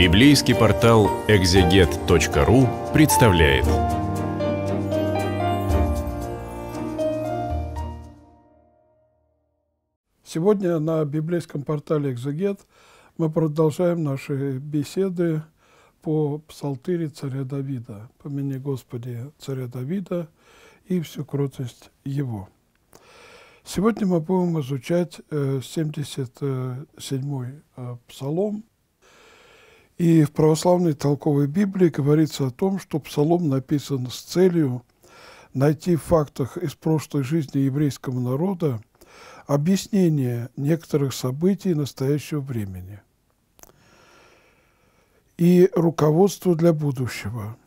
Библейский портал экзегет.ру представляет. Сегодня на библейском портале «Экзегет» мы продолжаем наши беседы по псалтыре царя Давида, по «Помяни Господи царя Давида и всю кротость его». Сегодня мы будем изучать 77-й э, э, псалом, и в православной толковой Библии говорится о том, что псалом написан с целью найти в фактах из прошлой жизни еврейского народа объяснение некоторых событий настоящего времени и руководство для будущего.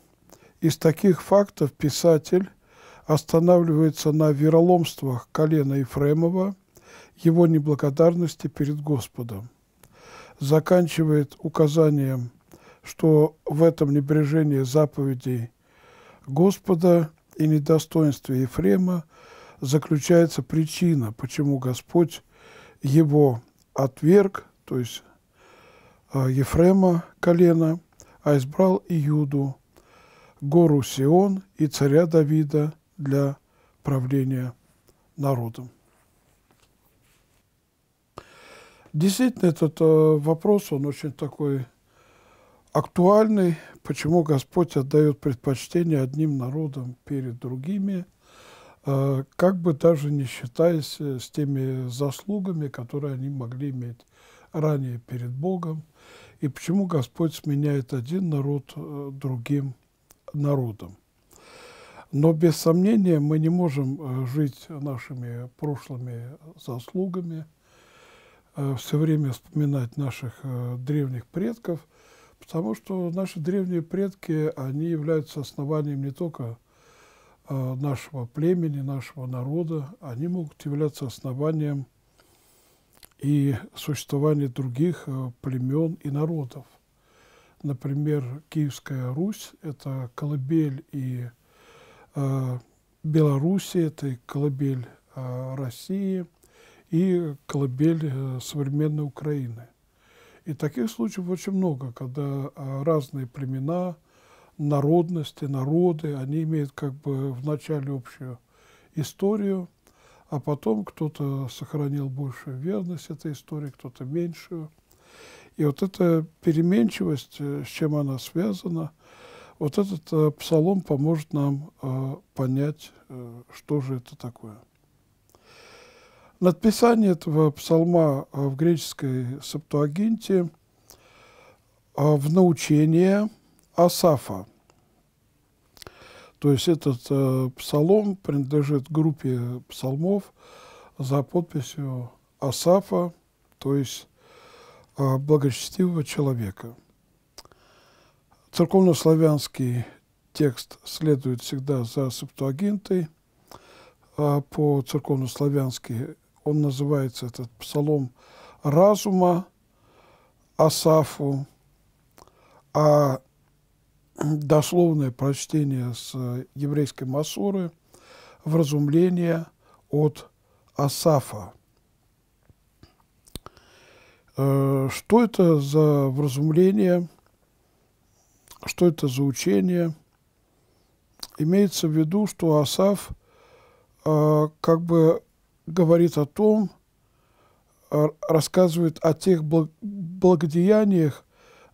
Из таких фактов писатель останавливается на вероломствах колена Ефремова, его неблагодарности перед Господом заканчивает указанием, что в этом небрежении заповедей Господа и недостоинстве Ефрема заключается причина, почему Господь его отверг, то есть а, Ефрема колено, а избрал Иуду, гору Сион и царя Давида для правления народом. Действительно, этот э, вопрос, он очень такой актуальный, почему Господь отдает предпочтение одним народам перед другими, э, как бы даже не считаясь э, с теми заслугами, которые они могли иметь ранее перед Богом, и почему Господь сменяет один народ другим народом. Но без сомнения мы не можем жить нашими прошлыми заслугами – Э, все время вспоминать наших э, древних предков, потому что наши древние предки, они являются основанием не только э, нашего племени, нашего народа, они могут являться основанием и существования других племен и народов. Например, Киевская Русь – это колыбель и э, Белоруссия, это колыбель э, России – и колыбель э, современной Украины. И таких случаев очень много, когда а, разные племена, народности, народы, они имеют как бы вначале общую историю, а потом кто-то сохранил большую верность этой истории, кто-то меньшую. И вот эта переменчивость, э, с чем она связана, вот этот э, псалом поможет нам понять, что же это такое. Надписание этого псалма э, в греческой септуагинте э, в научение Асафа. То есть этот э, псалом принадлежит группе псалмов за подписью Асафа, то есть благочестивого человека. Церковнославянский текст следует всегда за септуагинтой, по-церковнославянски он называется этот псалом разума Асафу, а дословное прочтение с еврейской Масуры «Вразумление от Асафа». Э, что это за вразумление, что это за учение? Имеется в виду, что Асаф э, как бы говорит о том, а, рассказывает о тех благодеяниях,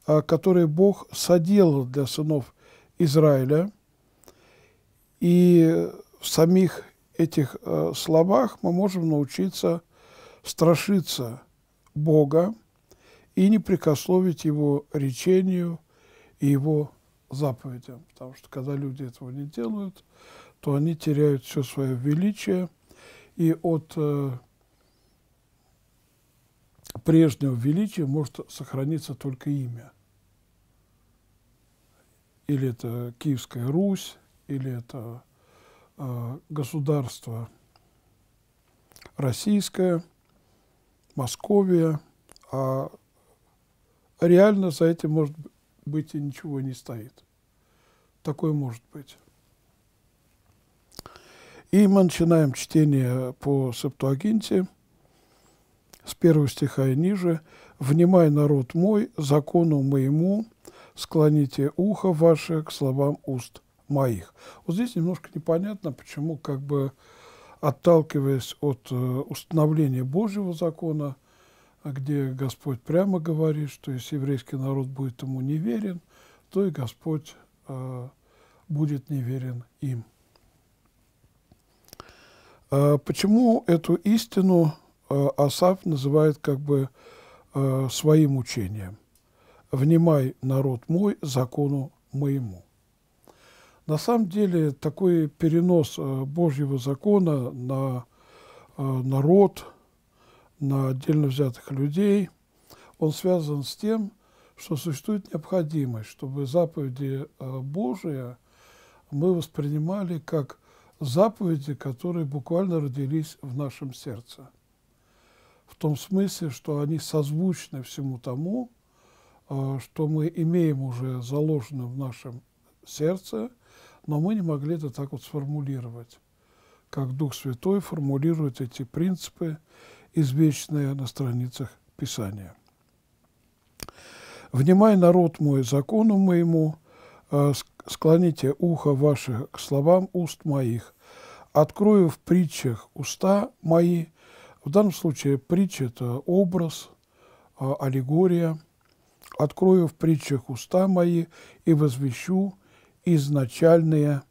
а, которые Бог соделал для сынов Израиля. И в самих этих а, словах мы можем научиться страшиться Бога и не прикословить Его речению и Его заповедям. Потому что когда люди этого не делают, то они теряют все свое величие – и от э, прежнего величия может сохраниться только имя. Или это Киевская Русь, или это э, государство российское, Московия, а реально за этим может быть и ничего не стоит. Такое может быть. И мы начинаем чтение по Септуагинте с первого стиха и ниже. «Внимай, народ мой, закону моему, склоните ухо ваше к словам уст моих». Вот здесь немножко непонятно, почему, как бы отталкиваясь от э, установления Божьего закона, где Господь прямо говорит, что если еврейский народ будет ему неверен, то и Господь э, будет неверен им. А почему эту истину а, Асав называет как бы а, своим учением? «Внимай, народ мой, закону моему». На самом деле такой перенос Божьего закона на народ, на отдельно взятых людей, он связан с тем, что существует необходимость, чтобы заповеди Божия мы воспринимали как заповеди, которые буквально родились в нашем сердце. В том смысле, что они созвучны всему тому, а, что мы имеем уже заложено в нашем сердце, но мы не могли это так вот сформулировать. Как Дух Святой формулирует эти принципы, извечные на страницах Писания. «Внимай, народ мой, закону моему, а, склоните ухо ваше к словам уст моих, открою в притчах уста мои». В данном случае притча – это образ, а, аллегория. «Открою в притчах уста мои и возвещу изначальные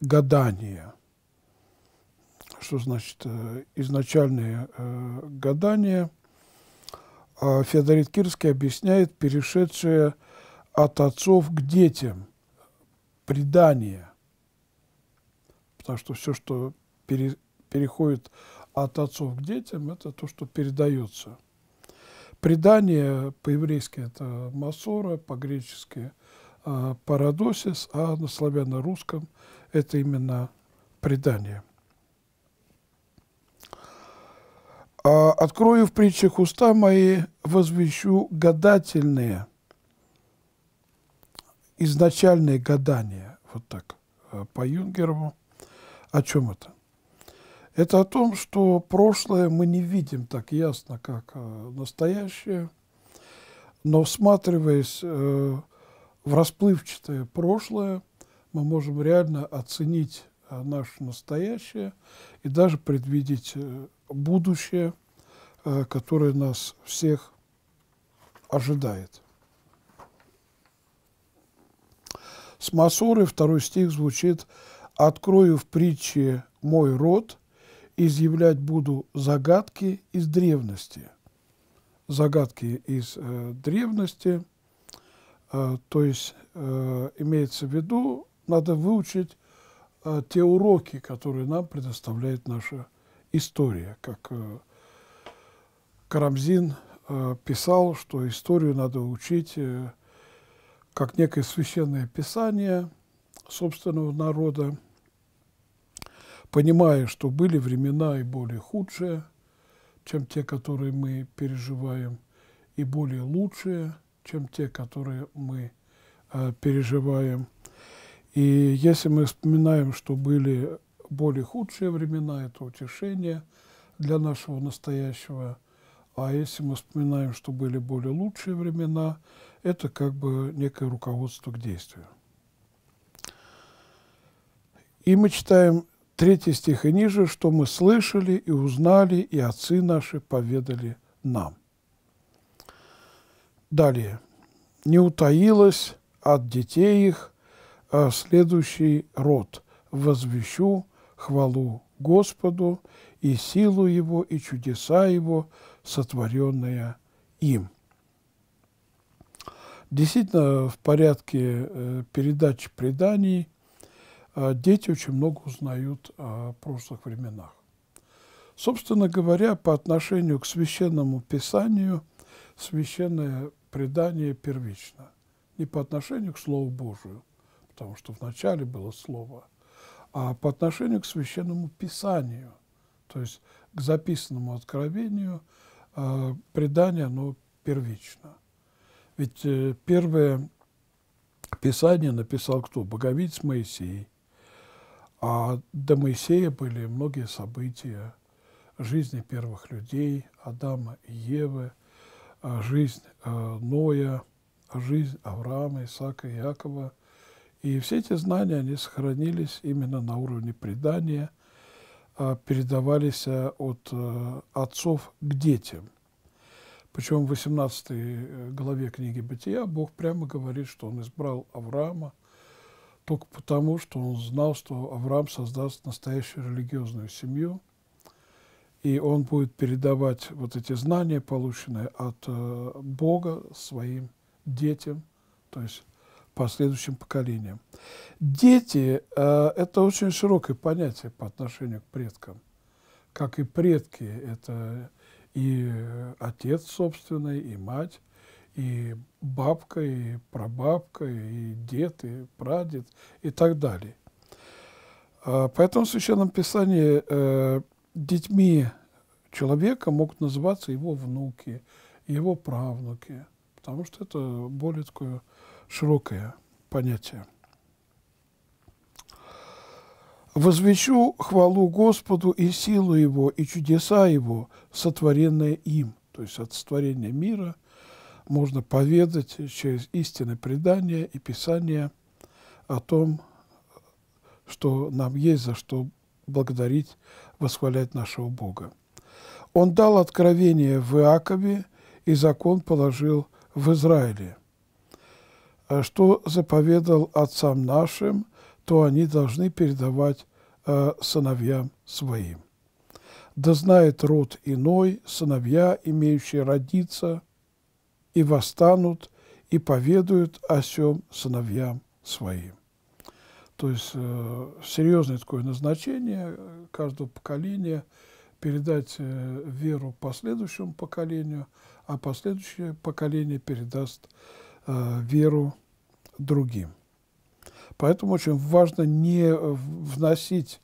гадания». Что значит э, изначальные э, гадания? А, Федорит Кирский объясняет перешедшие от отцов к детям – предание. Потому что все, что пере, переходит от отцов к детям, это то, что передается. Предание по-еврейски это масора, по-гречески а, парадосис, а на славяно-русском это именно предание. «А, «Открою в притчах уста мои, возвещу гадательные» изначальные гадания, вот так, э, по Юнгерову, о чем это? Это о том, что прошлое мы не видим так ясно, как э, настоящее, но всматриваясь э, в расплывчатое прошлое, мы можем реально оценить наше настоящее и даже предвидеть будущее, которое нас всех ожидает. С Масуры второй стих звучит «Открою в притче мой род, изъявлять буду загадки из древности». Загадки из э, древности, э, то есть э, имеется в виду, надо выучить э, те уроки, которые нам предоставляет наша история, как э, Карамзин э, писал, что историю надо учить э, как некое священное писание собственного народа, понимая, что были времена и более худшие, чем те, которые мы переживаем, и более лучшие, чем те, которые мы э, переживаем. И если мы вспоминаем, что были более худшие времена, это утешение для нашего настоящего. А если мы вспоминаем, что были более лучшие времена, это как бы некое руководство к действию. И мы читаем третий стих и ниже, что мы слышали и узнали, и отцы наши поведали нам. Далее. «Не утаилось от детей их а следующий род. Возвещу хвалу Господу и силу Его, и чудеса Его, сотворенные им». Действительно, в порядке э, передачи преданий а, дети очень много узнают о прошлых временах. Собственно говоря, по отношению к священному писанию, священное предание первично, не по отношению к Слову Божию, потому что вначале было Слово, а по отношению к священному писанию, то есть к записанному откровению, а, предание, оно первично. Ведь э, первое Писание написал кто? Боговиц Моисей. А до Моисея были многие события жизни первых людей, Адама и Евы, а жизнь э, Ноя, жизнь Авраама, Исаака, Иакова. И все эти знания, они сохранились именно на уровне предания, а передавались э, от отцов к детям – причем в 18 э, главе книги «Бытия» Бог прямо говорит, что Он избрал Авраама только потому, что Он знал, что Авраам создаст настоящую религиозную семью, и он будет передавать вот эти знания, полученные от э, Бога, своим детям, то есть последующим поколениям. Дети э, это очень широкое понятие по отношению к предкам. Как и предки – это и э, отец, собственный, и мать, и бабка, и прабабка, и дед, и прадед, и так далее. А, поэтому в Священном Писании э, детьми человека могут называться его внуки, его правнуки, потому что это более такое широкое понятие. Возвещу хвалу Господу и силу Его, и чудеса Его, сотворенные им». То есть от сотворения мира можно поведать через истины предания и писания о том, что нам есть за что благодарить, восхвалять нашего Бога. Он дал откровение в Иакове и закон положил в Израиле, э, что заповедал отцам нашим – то они должны передавать э, сыновьям своим. Да знает род иной, сыновья, имеющие родиться, и восстанут, и поведают о сем сыновьям своим. То есть э, серьезное такое назначение каждого поколения передать э, веру последующему поколению, а последующее поколение передаст э, веру другим. Поэтому очень важно не э, вносить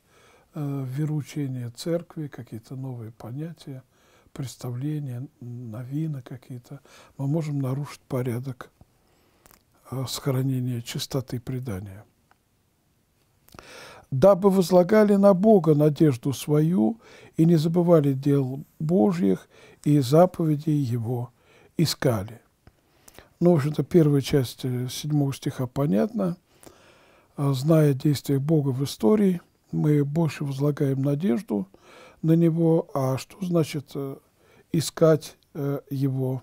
в э, вероучение церкви какие-то новые понятия, представления, новины какие-то. Мы можем нарушить порядок э, сохранения чистоты предания. «Дабы возлагали на Бога надежду свою и не забывали дел Божьих и заповедей Его искали». Ну, в общем-то, первая часть седьмого стиха понятна – а, зная действия Бога в истории, мы больше возлагаем надежду на Него. А что значит э, искать э, Его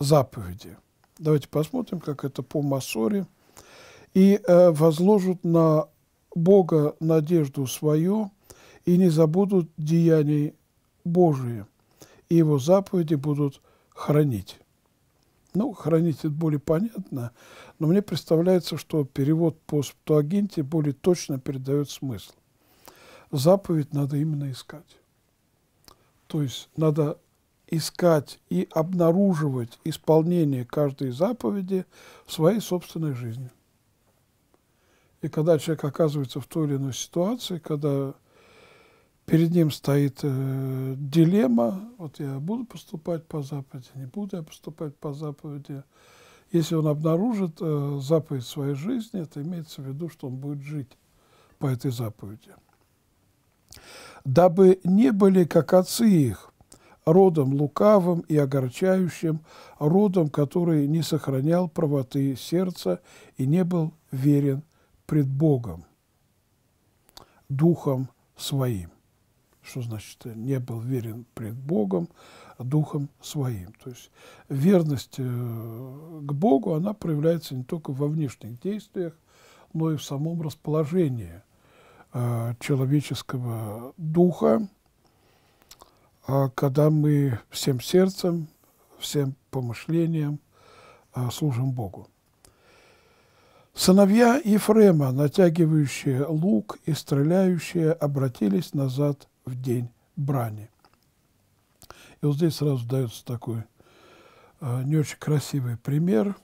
заповеди? Давайте посмотрим, как это по Масоре. «И э, возложат на Бога надежду свою, и не забудут деяний Божии, и Его заповеди будут хранить». Ну, хранить это более понятно – но мне представляется, что перевод по септуагинте более точно передает смысл. Заповедь надо именно искать. То есть надо искать и обнаруживать исполнение каждой заповеди в своей собственной жизни. И когда человек оказывается в той или иной ситуации, когда перед ним стоит э, дилемма, вот я буду поступать по заповеди, не буду я поступать по заповеди, если он обнаружит э, заповедь своей жизни, это имеется в виду, что он будет жить по этой заповеди. «Дабы не были, как отцы их, родом лукавым и огорчающим, родом, который не сохранял правоты сердца и не был верен пред Богом, духом своим». Что значит «не был верен пред Богом»? духом своим. То есть верность э, к Богу, она проявляется не только во внешних действиях, но и в самом расположении э, человеческого духа, а когда мы всем сердцем, всем помышлением э, служим Богу. Сыновья Ефрема, натягивающие лук и стреляющие, обратились назад в день брани. И вот здесь сразу дается такой а, не очень красивый пример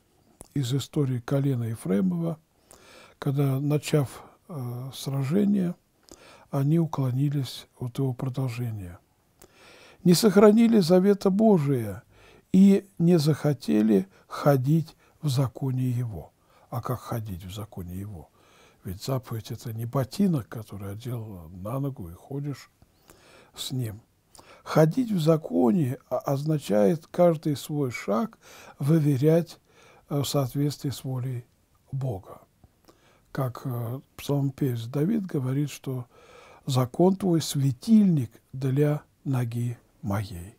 из истории колена Ефремова, когда, начав а, сражение, они уклонились от его продолжения. Не сохранили завета Божия и не захотели ходить в законе Его. А как ходить в законе Его? Ведь заповедь – это не ботинок, который одел на ногу и ходишь с ним – Ходить в законе означает каждый свой шаг выверять э, в соответствии с волей Бога. Как э, псалмопевец Давид говорит, что закон твой – светильник для ноги моей.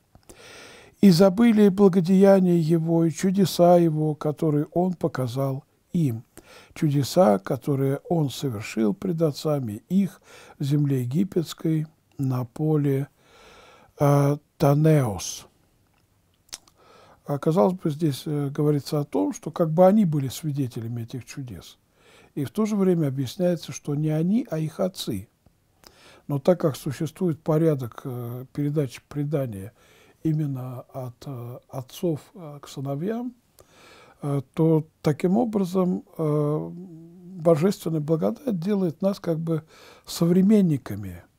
И забыли благодеяние его, и чудеса его, которые он показал им, чудеса, которые он совершил пред отцами их в земле египетской на поле Египетской Э, Танеос. А казалось бы, здесь э, говорится о том, что как бы они были свидетелями этих чудес. И в то же время объясняется, что не они, а их отцы. Но так как существует порядок э, передачи предания именно от отцов к сыновьям, то таким образом божественная благодать делает нас как бы современниками –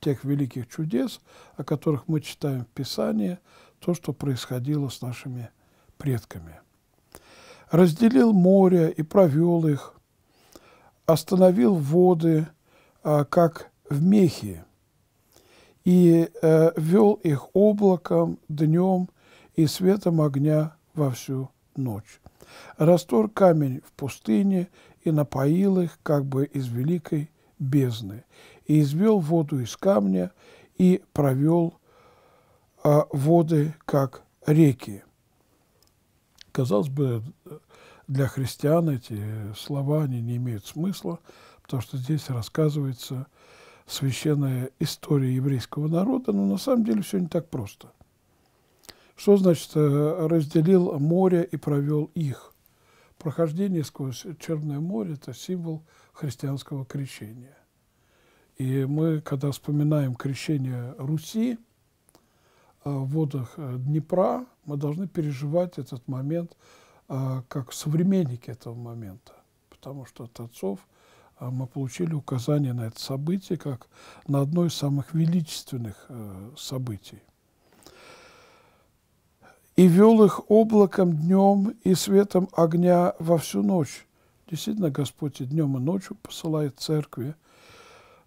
тех великих чудес, о которых мы читаем в Писании, то, что происходило с нашими предками. Разделил море и провел их, остановил воды, а, как в мехе, и э, вел их облаком, днем и светом огня во всю ночь. Растор камень в пустыне и напоил их как бы из великой бездны, и извел воду из камня, и провел а, воды, как реки. Казалось бы, для христиан эти слова они не имеют смысла, потому что здесь рассказывается священная история еврейского народа, но на самом деле все не так просто. Что значит э, разделил море и провел их? Прохождение сквозь Черное море – это символ христианского крещения. И мы, когда вспоминаем крещение Руси э, в водах э, Днепра, мы должны переживать этот момент э, как современники этого момента, потому что от отцов мы получили указание на это событие как на одно из самых величественных событий. «И вел их облаком днем и светом огня во всю ночь, Действительно, Господь и днем, и ночью посылает церкви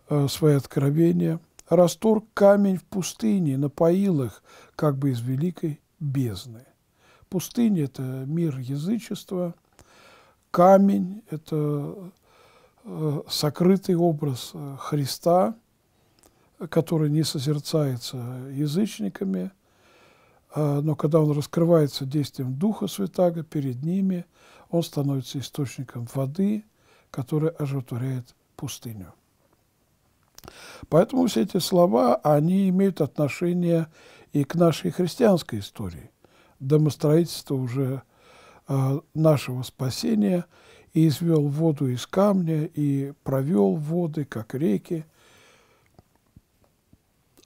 э, свои откровения. Расторг камень в пустыне, напоил их, как бы из великой бездны. Пустыня – это мир язычества, камень – это э, сокрытый образ э, Христа, который не созерцается язычниками – а, но когда он раскрывается действием Духа Святаго перед ними, он становится источником воды, которая оживотворяет пустыню. Поэтому все эти слова, они имеют отношение и к нашей христианской истории, домостроительство уже э, нашего спасения, и извел воду из камня, и провел воды, как реки.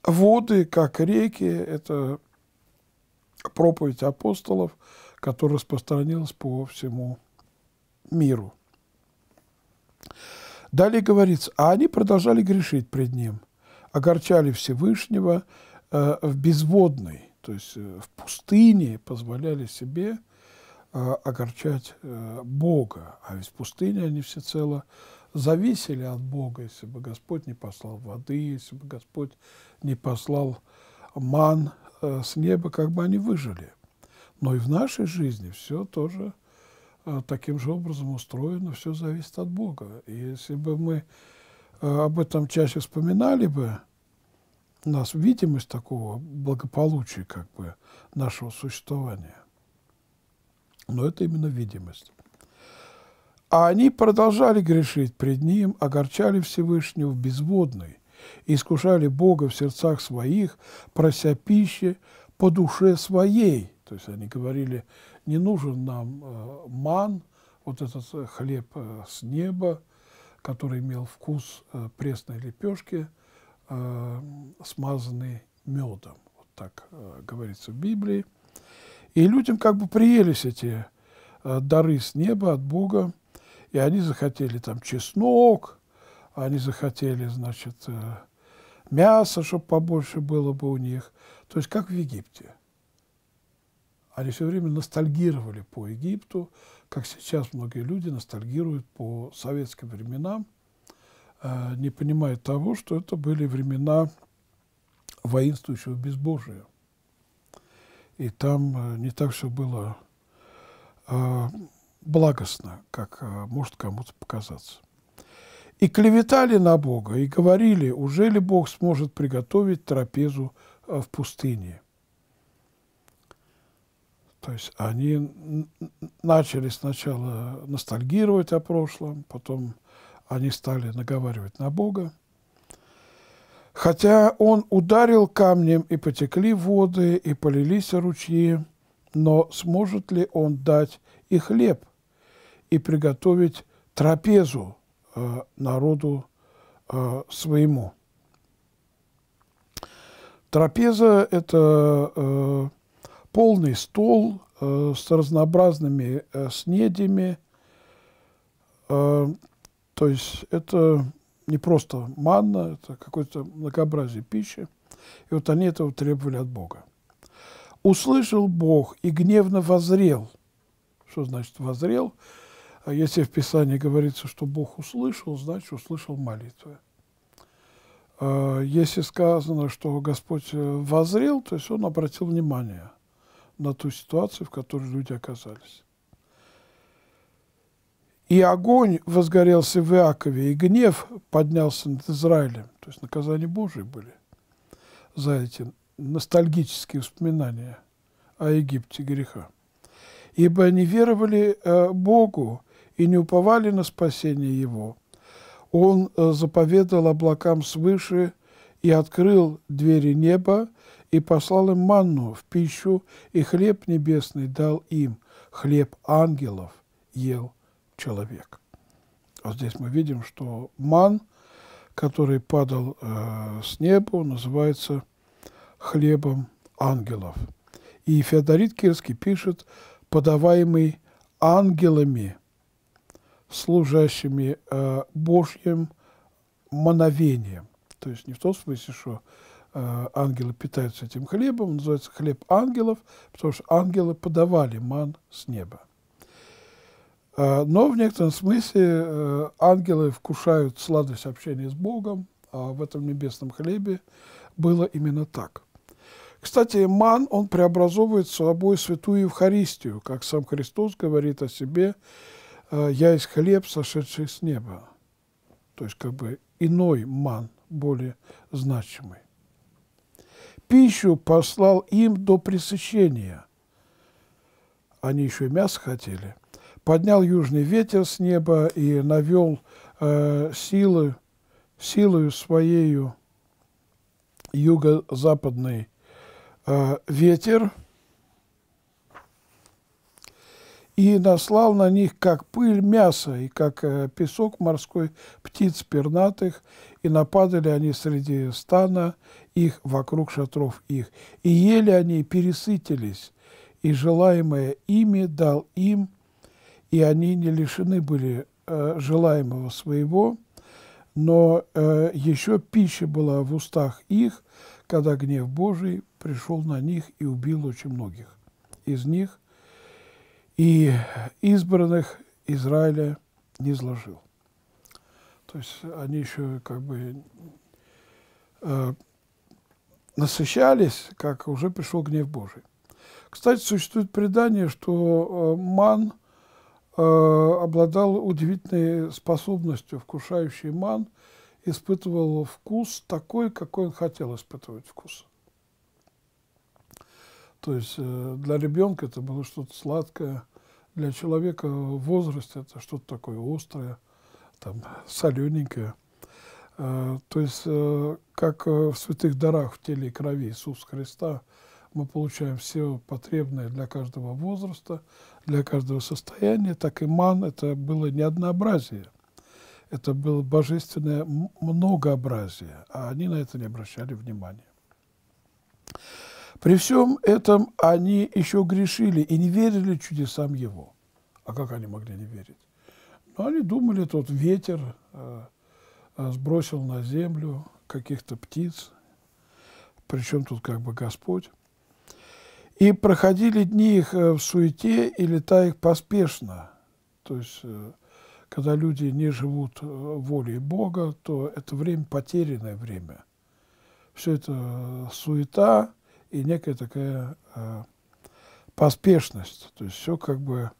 Воды, как реки, это проповедь апостолов, которая распространилась по всему миру. Далее говорится, а они продолжали грешить пред ним, огорчали Всевышнего э, в безводной, то есть э, в пустыне позволяли себе э, огорчать э, Бога, а ведь в пустыне они всецело зависели от Бога, если бы Господь не послал воды, если бы Господь не послал ман Э, с неба как бы они выжили. Но и в нашей жизни все тоже э, таким же образом устроено, все зависит от Бога. И если бы мы э, об этом чаще вспоминали бы, у нас видимость такого благополучия как бы нашего существования. Но это именно видимость. А они продолжали грешить пред Ним, огорчали Всевышнего в безводной, искушали Бога в сердцах своих, прося пищи по душе своей. То есть они говорили, не нужен нам э, ман, вот этот э, хлеб э, с неба, который имел вкус пресной лепешки, смазанный медом. Вот так говорится в Библии. И людям как бы приелись эти дары с неба от Бога, и они захотели там чеснок, они захотели, значит, э, мясо, чтобы побольше было бы у них. То есть как в Египте. Они все время ностальгировали по Египту, как сейчас многие люди ностальгируют по советским временам, э, не понимая того, что это были времена воинствующего безбожия. И там э, не так все было благостно, как может кому-то показаться и клеветали на Бога, и говорили, уже ли Бог сможет приготовить трапезу э, в пустыне. То есть они начали сначала ностальгировать о прошлом, потом они стали наговаривать на Бога. Хотя он ударил камнем, и потекли воды, и полились ручьи, но сможет ли он дать и хлеб, и приготовить трапезу Э, народу э, своему. Трапеза – это э, полный стол с разнообразными снедями. То есть это не просто манна, это какое-то многообразие пищи. И вот они этого требовали от Бога. «Услышал Бог и гневно возрел». Что значит «возрел»? А если в Писании говорится, что Бог услышал, значит, услышал молитвы. А, если сказано, что Господь э, возрел, то есть Он обратил внимание на ту ситуацию, в которой люди оказались. «И огонь возгорелся в Иакове, и гнев поднялся над Израилем». То есть наказания Божии были за эти ностальгические воспоминания о Египте греха. «Ибо они веровали э, Богу, и не уповали на спасение его. Он э, заповедал облакам свыше и открыл двери неба, и послал им манну в пищу, и хлеб небесный дал им, хлеб ангелов ел человек. Вот здесь мы видим, что ман, который падал э, с неба, называется хлебом ангелов. И Феодорит Кирский пишет, подаваемый ангелами служащими э, Божьим мановением. То есть не в том смысле, что э, ангелы питаются этим хлебом, называется хлеб ангелов, потому что ангелы подавали ман с неба. Э, но в некотором смысле э, ангелы вкушают сладость общения с Богом, а в этом небесном хлебе было именно так. Кстати, ман, он преобразовывает собой святую Евхаристию, как сам Христос говорит о себе, Э, я есть хлеб, сошедший с неба. То есть как бы иной ман, более значимый. Пищу послал им до пресыщения. Они еще и мясо хотели. Поднял южный ветер с неба и навел э, силы, силою своею юго-западный э, ветер – и наслал на них, как пыль, мясо, и как э, песок морской птиц пернатых, и нападали они среди стана их вокруг шатров их. И ели они, и пересытились, и желаемое ими дал им, и они не лишены были э, желаемого своего, но э, еще пища была в устах их, когда гнев Божий пришел на них и убил очень многих из них – и избранных Израиля не изложил. То есть они еще как бы э, насыщались, как уже пришел гнев Божий. Кстати, существует предание, что э, ман э, обладал удивительной способностью, вкушающий ман испытывал вкус такой, какой он хотел испытывать вкус. То есть э, для ребенка это было что-то сладкое, для человека в это что-то такое острое, там, солененькое. Э, то есть, э, как в святых дарах в теле и крови Иисуса Христа, мы получаем все потребное для каждого возраста, для каждого состояния, так и ман – это было не однообразие, это было божественное многообразие, а они на это не обращали внимания. При всем этом они еще грешили и не верили чудесам Его. А как они могли не верить? Ну, они думали, тот ветер э, э, сбросил на землю каких-то птиц, причем тут как бы Господь. И проходили дни их э, в суете и лета их поспешно. То есть, когда люди не живут волей Бога, то это время потерянное время. Все это суета, и некая такая э, поспешность. То есть все как бы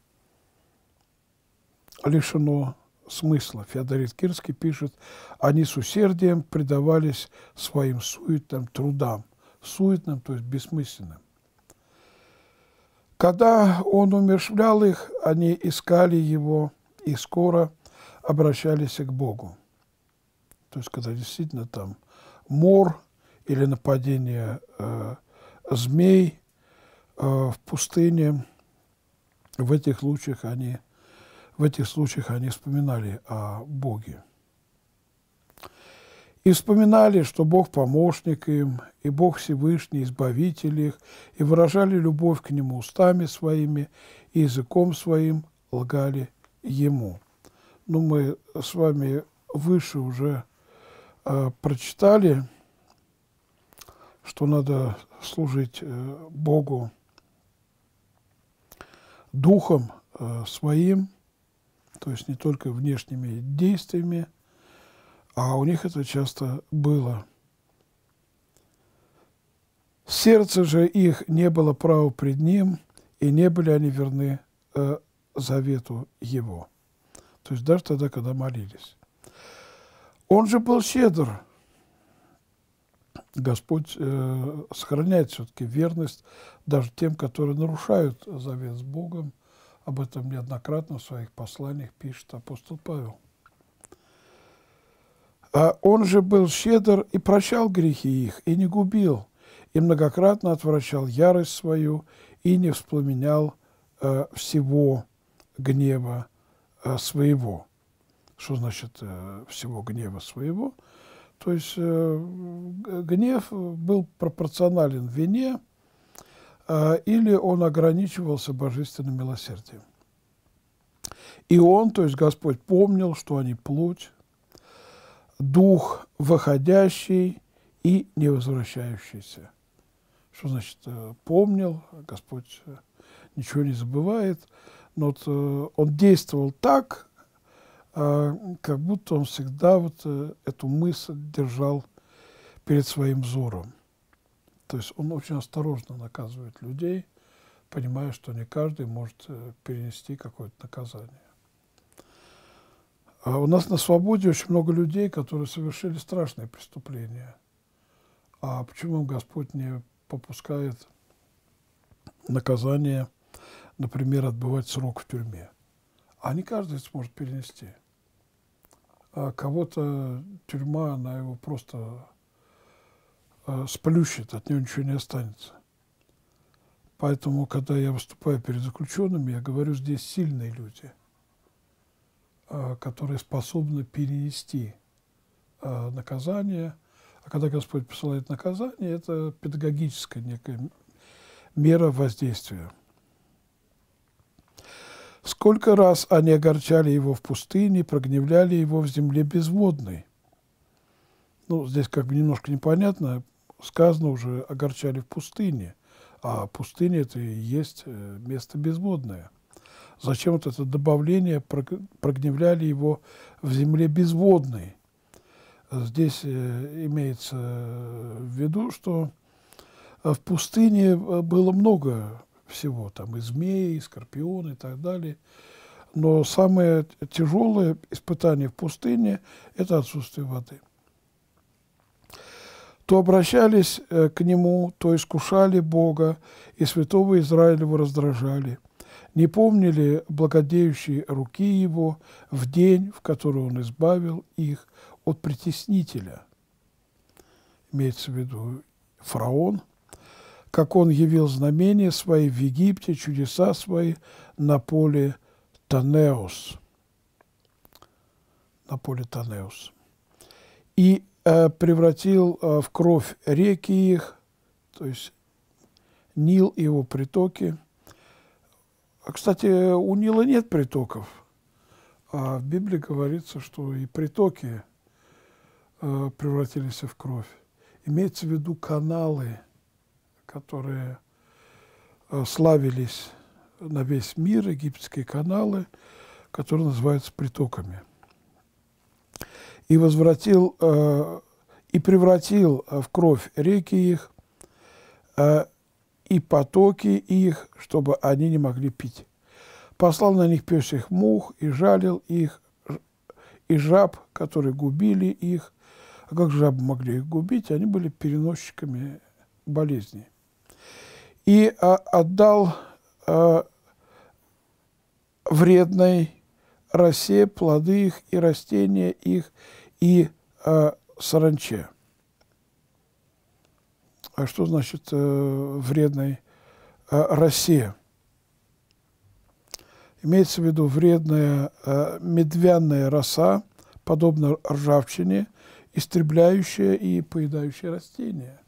лишено смысла. Феодорит Кирский пишет, они с усердием предавались своим суетным трудам. Суетным, то есть бессмысленным. Когда он умершвлял их, они искали его и скоро обращались к Богу. То есть, когда действительно там мор или нападение э, змей э, в пустыне, в этих случаях они, в этих случаях они вспоминали о Боге. И вспоминали, что Бог помощник им, и Бог Всевышний, Избавитель их, и выражали любовь к Нему устами своими, и языком своим лгали Ему. Ну, мы с вами выше уже э, прочитали что надо служить э, Богу духом э, своим, то есть не только внешними действиями, а у них это часто было. Сердце же их не было права пред ним, и не были они верны э, завету его. То есть даже тогда, когда молились. Он же был щедр, Господь э, сохраняет все-таки верность даже тем, которые нарушают завет с Богом. Об этом неоднократно в своих посланиях пишет апостол Павел. А он же был щедр и прощал грехи их, и не губил, и многократно отвращал ярость свою, и не вспламенял э, всего гнева э, своего. Что значит э, всего гнева своего? – то есть э, гнев был пропорционален вине, э, или он ограничивался божественным милосердием. И он, то есть Господь, помнил, что они плоть, дух выходящий и не возвращающийся. Что значит э, помнил, Господь ничего не забывает, но вот он действовал так, а, как будто он всегда вот э, эту мысль держал перед своим взором. То есть он очень осторожно наказывает людей, понимая, что не каждый может э, перенести какое-то наказание. А у нас на свободе очень много людей, которые совершили страшные преступления. А почему Господь не попускает наказание, например, отбывать срок в тюрьме? А не каждый сможет перенести а кого-то тюрьма, она его просто а, сплющит, от него ничего не останется. Поэтому, когда я выступаю перед заключенными, я говорю, здесь сильные люди, а, которые способны перенести а, наказание. А когда Господь посылает наказание, это педагогическая некая мера воздействия. Сколько раз они огорчали его в пустыне, прогневляли его в земле безводной. Ну, здесь как бы немножко непонятно, сказано уже «огорчали в пустыне», а пустыня – это и есть э, место безводное. Зачем вот это добавление «прогневляли его в земле безводной»? Здесь э, имеется в виду, что э, в пустыне было много всего, там и змеи, и скорпионы и так далее. Но самое тяжелое испытание в пустыне – это отсутствие воды. То обращались э, к Нему, то искушали Бога, и святого Израилеву раздражали. Не помнили благодеющие руки Его в день, в который Он избавил их от притеснителя. Имеется в виду фараон – как он явил знамения свои в Египте, чудеса свои на поле Танеус. На поле Танеус. И э, превратил э, в кровь реки их, то есть Нил и его притоки. А Кстати, у Нила нет притоков. А в Библии говорится, что и притоки э, превратились в кровь. Имеется в виду каналы – которые э, славились на весь мир, египетские каналы, которые называются притоками. И возвратил, э, и превратил э, в кровь реки их, и потоки их, чтобы они не могли пить. Послал на них пеших мух и жалил их, и жаб, которые губили их. А как жабы могли их губить? Они были переносчиками болезней и а, отдал а, вредной росе плоды их и растения их и а, саранче. А что значит э, вредной росе? Имеется в виду вредная медвяная роса, подобно ржавчине, истребляющая и поедающая растения –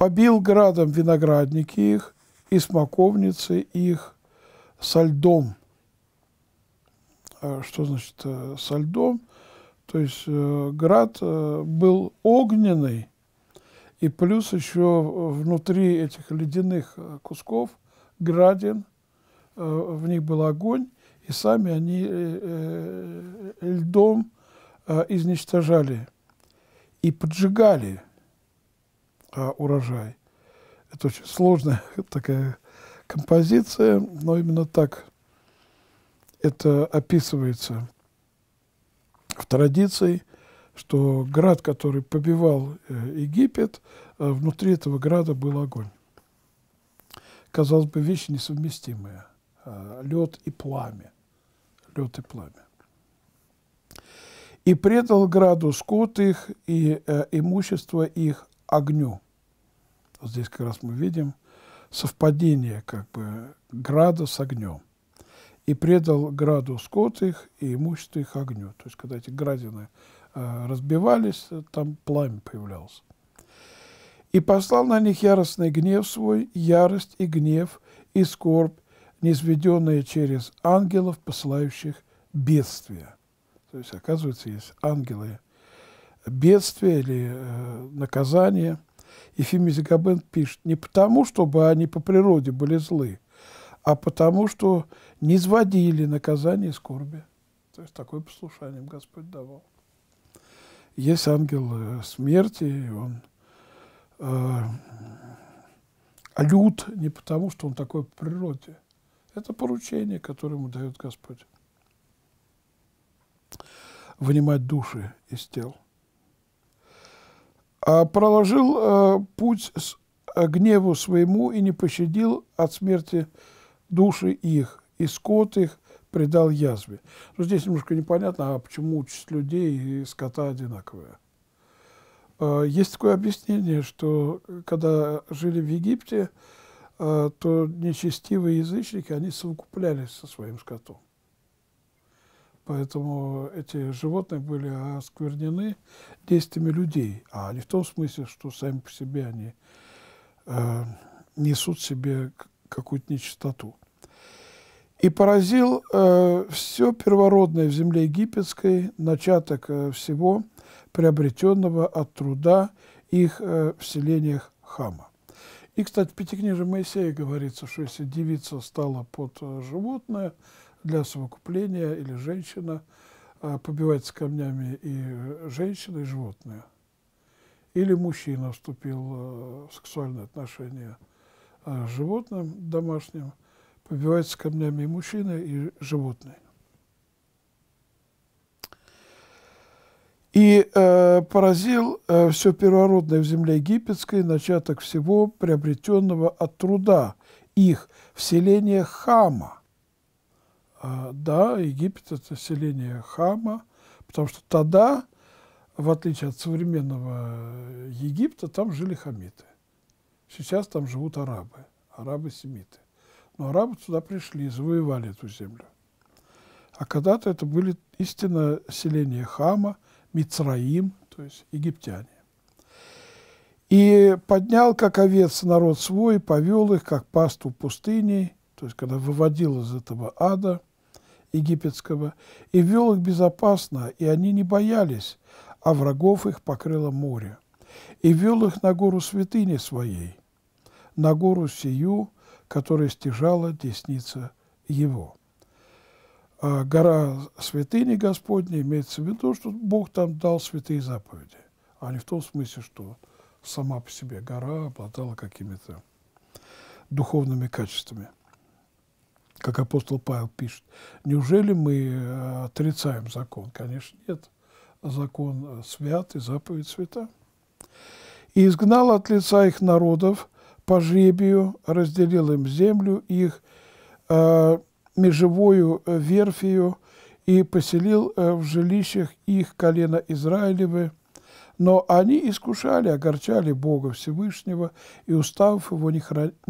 побил градом виноградники их и смоковницы их со льдом. А, что значит э, со льдом? То есть э, град э, был огненный, и плюс еще внутри этих ледяных кусков градин, в них был огонь, и сами они льдом изничтожали и поджигали – а, урожай. Это очень сложная такая композиция, но именно так это описывается в традиции, что град, который побивал э, Египет, э, внутри этого града был огонь. Казалось бы, вещи несовместимые. А, лед и пламя. Лед и пламя. И предал граду скот их, и э, имущество их, огню. здесь как раз мы видим совпадение как бы града с огнем. И предал граду скот их и имущество их огню. То есть, когда эти градины э, разбивались, э, там пламя появлялось. И послал на них яростный гнев свой, ярость и гнев, и скорбь, низведенные через ангелов, посылающих бедствия. То есть, оказывается, есть ангелы – бедствие или э, наказания. Ефим Зигабен пишет, не потому, чтобы они по природе были злы, а потому, что не сводили наказание и скорби. То есть такое послушание Господь давал. Есть ангел э, смерти, он э, а лют не потому, что он такой по природе. Это поручение, которое ему дает Господь. Вынимать души из тел. А, проложил а, путь с э, гневу своему и не пощадил от смерти души их, и скот их предал язве. Но ну, здесь немножко непонятно, а почему честь людей и скота одинаковая. Есть такое объяснение, что э, когда жили в Египте, а, то нечестивые язычники, они совокуплялись со своим скотом. Поэтому эти животные были осквернены действиями людей, а не в том смысле, что сами по себе они э, несут себе какую-то нечистоту. И поразил э, все первородное в земле египетской, начаток э, всего, приобретенного от труда их э, в Хама. И, кстати, в Пятикнижии Моисея говорится, что если девица стала под э, животное – для совокупления или женщина, а, побивает с камнями и женщина и животное, Или мужчина вступил а, в сексуальные отношения а, с животным домашним, побивает с камнями и мужчина, и животное. И э, поразил э, все первородное в земле египетской, начаток всего приобретенного от труда их в селение Хама – а, да, Египет – это селение Хама, потому что тогда, в отличие от современного Египта, там жили хамиты. Сейчас там живут арабы, арабы-семиты. Но арабы туда пришли, завоевали эту землю. А когда-то это были истинно селение Хама, Мицраим, то есть египтяне. И поднял, как овец, народ свой, повел их, как пасту пустыней, то есть когда выводил из этого ада – египетского и вел их безопасно, и они не боялись, а врагов их покрыло море. И вел их на гору святыни своей, на гору сию, которая стяжала десница его. А гора святыни Господней имеется в виду, что Бог там дал святые заповеди, а не в том смысле, что сама по себе гора обладала какими-то духовными качествами как апостол Павел пишет. Неужели мы э, отрицаем закон? Конечно, нет. Закон э, свят и заповедь свята. «И изгнал от лица их народов по жребию, разделил им землю их э, межевою э, верфию и поселил в жилищах их колено Израилевы, но они искушали, огорчали Бога Всевышнего и уставов его не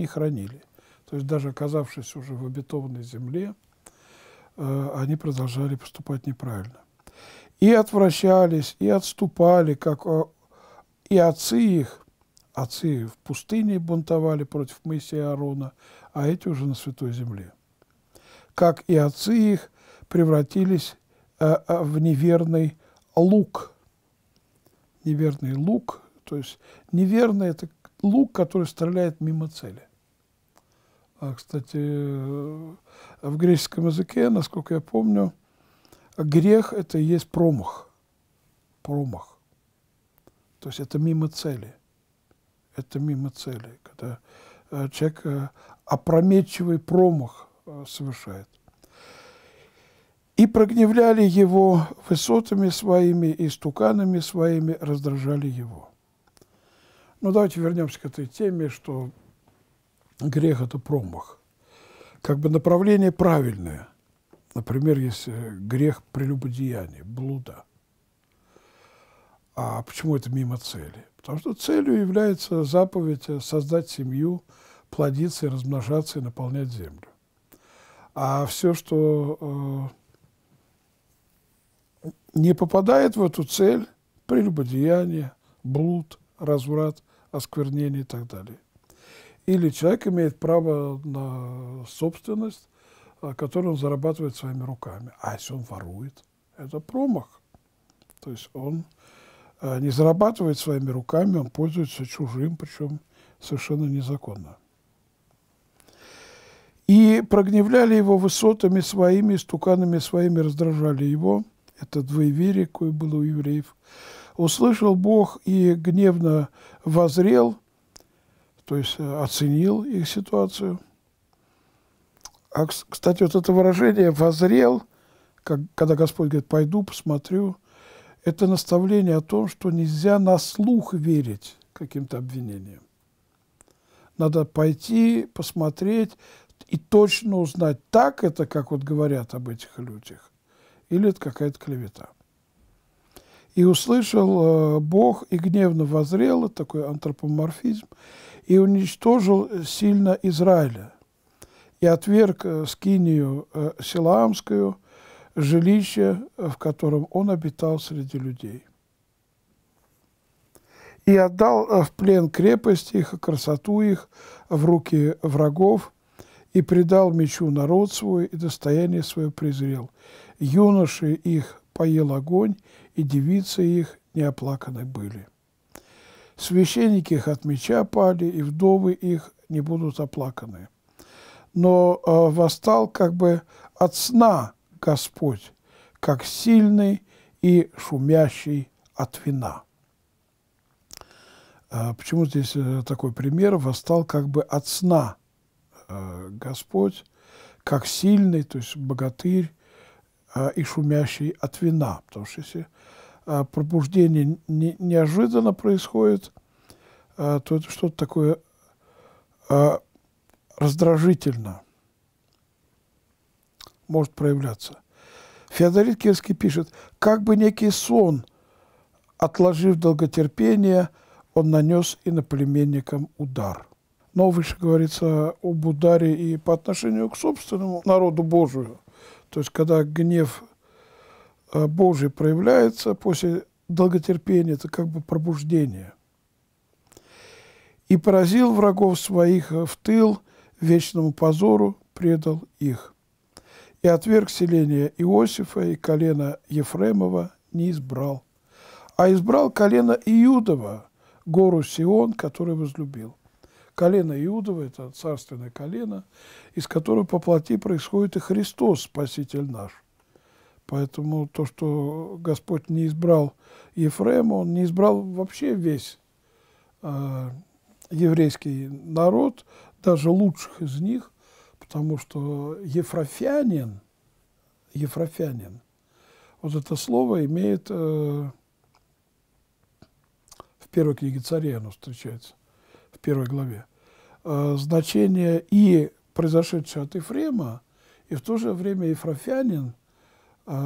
хранили». То есть даже оказавшись уже в обетованной земле, э, они продолжали поступать неправильно. И отвращались, и отступали, как э, и отцы их, отцы в пустыне бунтовали против Моисея и Аарона, а эти уже на Святой Земле. Как и отцы их превратились э, в неверный лук. Неверный лук, то есть неверный – это лук, который стреляет мимо цели. А, кстати, э, в греческом языке, насколько я помню, грех – это и есть промах. Промах. То есть это мимо цели. Это мимо цели, когда э, человек э, опрометчивый промах совершает. И прогневляли его высотами своими, и стуканами своими раздражали его. Ну давайте вернемся к этой теме, что грех – это промах. Как бы направление правильное. Например, есть э, грех прелюбодеяния, блуда. А почему это мимо цели? Потому что целью является заповедь э, создать семью, плодиться и размножаться и наполнять землю. А все, что э, не попадает в эту цель, прелюбодеяние, блуд, разврат, осквернение и так далее – или человек имеет право на собственность, а, которую он зарабатывает своими руками. А если он ворует, это промах. То есть он а, не зарабатывает своими руками, он пользуется чужим, причем совершенно незаконно. И прогневляли его высотами своими, стуканами своими раздражали его. Это двоеверие, кое было у евреев. Услышал Бог и гневно возрел – то есть э, оценил их ситуацию. А, кстати, вот это выражение «возрел», как, когда Господь говорит «пойду, посмотрю», это наставление о том, что нельзя на слух верить каким-то обвинениям. Надо пойти, посмотреть и точно узнать, так это, как вот говорят об этих людях, или это какая-то клевета. И услышал э, Бог и гневно возрел, такой антропоморфизм, и уничтожил сильно Израиля, и отверг э, скинию э, Силаамскую, жилище, в котором он обитал среди людей. И отдал э, в плен крепости их и красоту их в руки врагов, и предал мечу народ свой, и достояние свое презрел. Юноши их поел огонь, и девицы их неоплаканы были. Священники их от меча пали, и вдовы их не будут оплаканы. Но э, восстал как бы от сна Господь, как сильный и шумящий от вина. Э, почему здесь э, такой пример? Восстал как бы от сна Господь, как сильный, то есть богатырь и шумящий от вина. Потому что если а, пробуждение не, неожиданно происходит, а, то это что-то такое а, раздражительно может проявляться. Феодорит Кирский пишет, как бы некий сон, отложив долготерпение, он нанес и на племенникам удар. Но выше говорится об ударе и по отношению к собственному народу Божию. То есть, когда гнев Э, Божий проявляется после долготерпения, это как бы пробуждение. «И поразил врагов своих в тыл, вечному позору предал их. И отверг селение Иосифа и колено Ефремова не избрал, а избрал колено Иудова, гору Сион, который возлюбил». Колено Иудова – это царственное колено, из которого по плоти происходит и Христос, Спаситель наш – Поэтому то, что Господь не избрал Ефрема, Он не избрал вообще весь э, еврейский народ, даже лучших из них, потому что ефрофянин, ефрофянин, вот это слово имеет, э, в первой книге царей оно встречается, в первой главе, э, значение и произошедшее от Ефрема, и в то же время ефрофянин – а,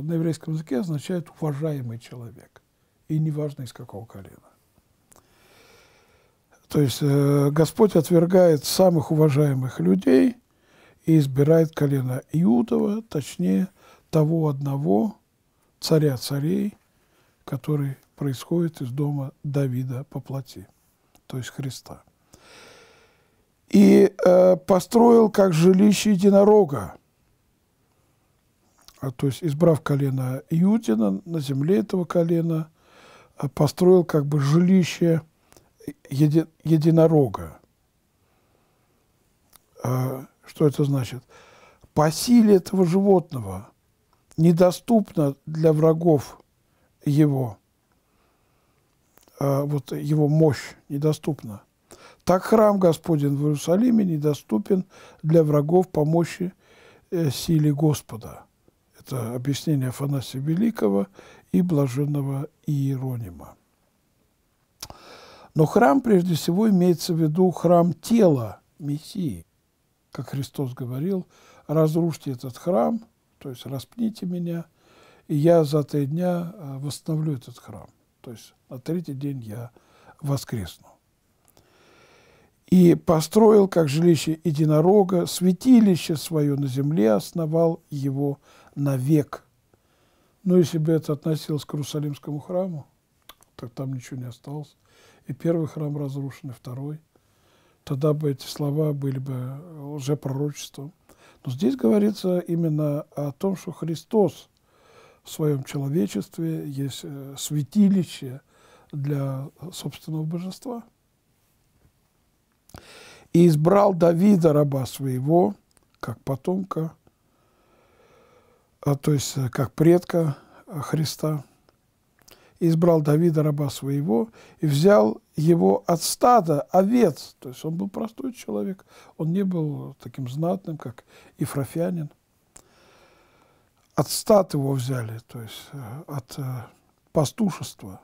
на еврейском языке означает «уважаемый человек», и неважно из какого колена. То есть э, Господь отвергает самых уважаемых людей и избирает колено Иудова, точнее, того одного царя царей, который происходит из дома Давида по плоти, то есть Христа. И э, построил как жилище единорога, а, то есть избрав колено Иудина, на земле этого колена а, построил как бы жилище еди, единорога. А, что это значит? По силе этого животного недоступно для врагов его, вот его мощь недоступна. Так храм Господень в Иерусалиме недоступен для врагов по мощи э, силе Господа. Это объяснение Афанасия Великого и блаженного Иеронима. Но храм прежде всего имеется в виду храм тела Мессии. Как Христос говорил, разрушьте этот храм, то есть распните меня, и я за три дня э, восстановлю этот храм. То есть на третий день я воскресну. И построил, как жилище единорога, святилище свое на земле основал его навек. Но если бы это относилось к Иерусалимскому храму, так там ничего не осталось. И первый храм разрушен, и второй. Тогда бы эти слова были бы лжепророчеством. Но здесь говорится именно о том, что Христос в своем человечестве есть э, святилище для собственного божества. «И избрал Давида, раба своего, как потомка а, то есть э, как предка э, Христа, избрал Давида, раба своего, и взял его от стада овец. То есть он был простой человек, он не был таким знатным, как Ефрофянин. От стад его взяли, то есть э, от пастушества.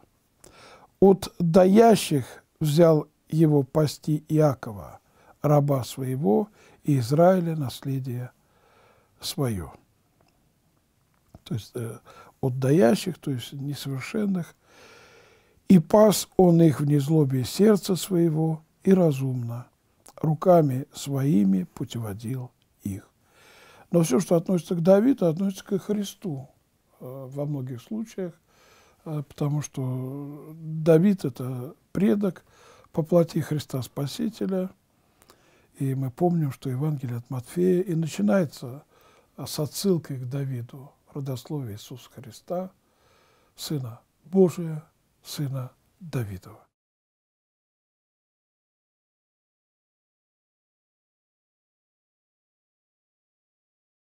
От даящих взял его пасти Иакова, раба своего, и Израиля наследие свое то есть э, отдаящих, то есть несовершенных. «И пас он их в незлобе сердца своего и разумно, руками своими путеводил их». Но все, что относится к Давиду, относится к Христу э, во многих случаях, э, потому что Давид – это предок по плоти Христа Спасителя, и мы помним, что Евангелие от Матфея и начинается с отсылкой к Давиду, родословие Иисуса Христа, Сына Божия, Сына Давидова.